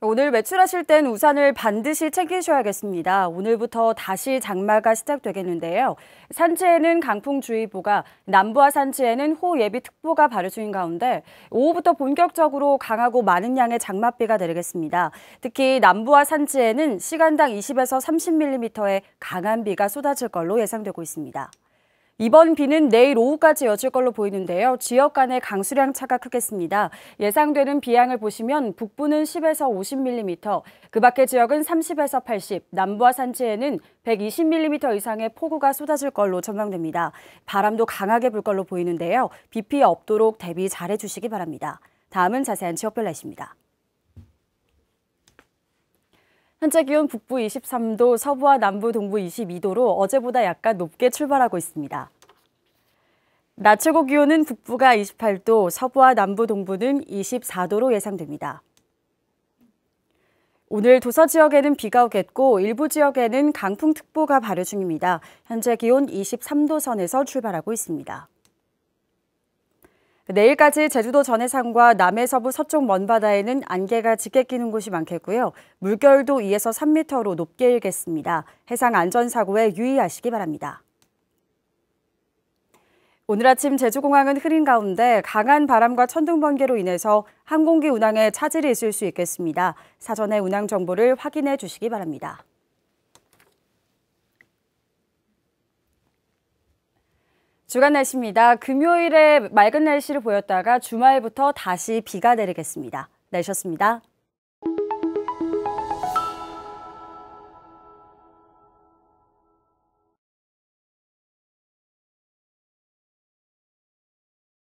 오늘 외출하실 땐 우산을 반드시 챙기셔야겠습니다. 오늘부터 다시 장마가 시작되겠는데요. 산지에는 강풍주의보가, 남부와 산지에는 호예비특보가 발효 중인 가운데 오후부터 본격적으로 강하고 많은 양의 장맛비가 내리겠습니다. 특히 남부와 산지에는 시간당 20에서 30mm의 강한 비가 쏟아질 걸로 예상되고 있습니다. 이번 비는 내일 오후까지 여질 걸로 보이는데요. 지역 간의 강수량 차가 크겠습니다. 예상되는 비양을 보시면 북부는 10에서 50mm, 그 밖의 지역은 30에서 80, 남부와 산지에는 120mm 이상의 폭우가 쏟아질 걸로 전망됩니다. 바람도 강하게 불 걸로 보이는데요. 비 피해 없도록 대비 잘해주시기 바랍니다. 다음은 자세한 지역별 날씨입니다. 현재 기온 북부 23도, 서부와 남부 동부 22도로 어제보다 약간 높게 출발하고 있습니다. 낮 최고 기온은 북부가 28도, 서부와 남부 동부는 24도로 예상됩니다. 오늘 도서 지역에는 비가 오겠고 일부 지역에는 강풍특보가 발효 중입니다. 현재 기온 23도 선에서 출발하고 있습니다. 내일까지 제주도 전해상과 남해서부 서쪽 먼바다에는 안개가 짙게 끼는 곳이 많겠고요. 물결도 2에서 3m로 높게 일겠습니다. 해상 안전사고에 유의하시기 바랍니다. 오늘 아침 제주공항은 흐린 가운데 강한 바람과 천둥 번개로 인해서 항공기 운항에 차질이 있을 수 있겠습니다. 사전에 운항 정보를 확인해 주시기 바랍니다. 주간 날씨입니다. 금요일에 맑은 날씨를 보였다가 주말부터 다시 비가 내리겠습니다. 내셨습니다.